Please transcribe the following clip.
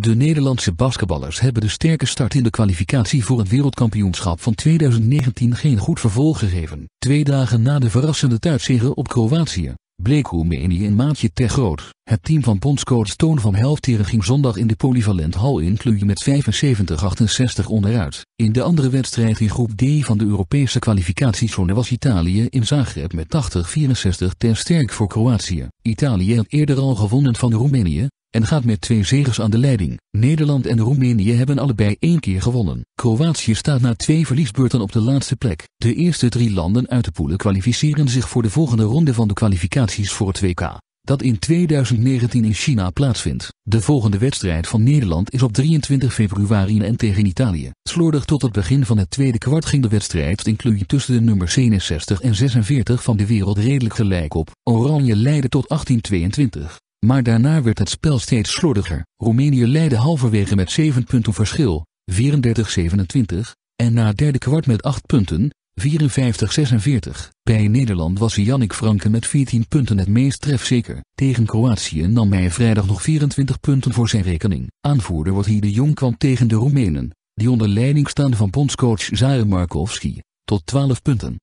De Nederlandse basketballers hebben de sterke start in de kwalificatie voor het wereldkampioenschap van 2019 geen goed vervolg gegeven. Twee dagen na de verrassende thuiszegen op Kroatië, bleek Roemenië een maatje te groot. Het team van bondscoach Toon van Helfteren ging zondag in de polyvalent hal in Cluj met 75-68 onderuit. In de andere wedstrijd in groep D van de Europese kwalificatiezone was Italië in Zagreb met 80-64 ten sterk voor Kroatië. Italië had eerder al gewonnen van Roemenië, en gaat met twee zegers aan de leiding. Nederland en Roemenië hebben allebei één keer gewonnen. Kroatië staat na twee verliesbeurten op de laatste plek. De eerste drie landen uit de poelen kwalificeren zich voor de volgende ronde van de kwalificaties voor het WK, dat in 2019 in China plaatsvindt. De volgende wedstrijd van Nederland is op 23 februari en tegen Italië. Slordig tot het begin van het tweede kwart ging de wedstrijd in tussen de nummer 61 en 46 van de wereld redelijk gelijk op. Oranje leidde tot 1822. Maar daarna werd het spel steeds slordiger. Roemenië leidde halverwege met 7 punten verschil, 34-27, en na derde kwart met 8 punten, 54-46. Bij Nederland was Jannik Franken met 14 punten het meest trefzeker. Tegen Kroatië nam hij vrijdag nog 24 punten voor zijn rekening. Aanvoerder wordt hier de Jong kwam tegen de Roemenen, die onder leiding staan van bondscoach Zaire Markovski, tot 12 punten.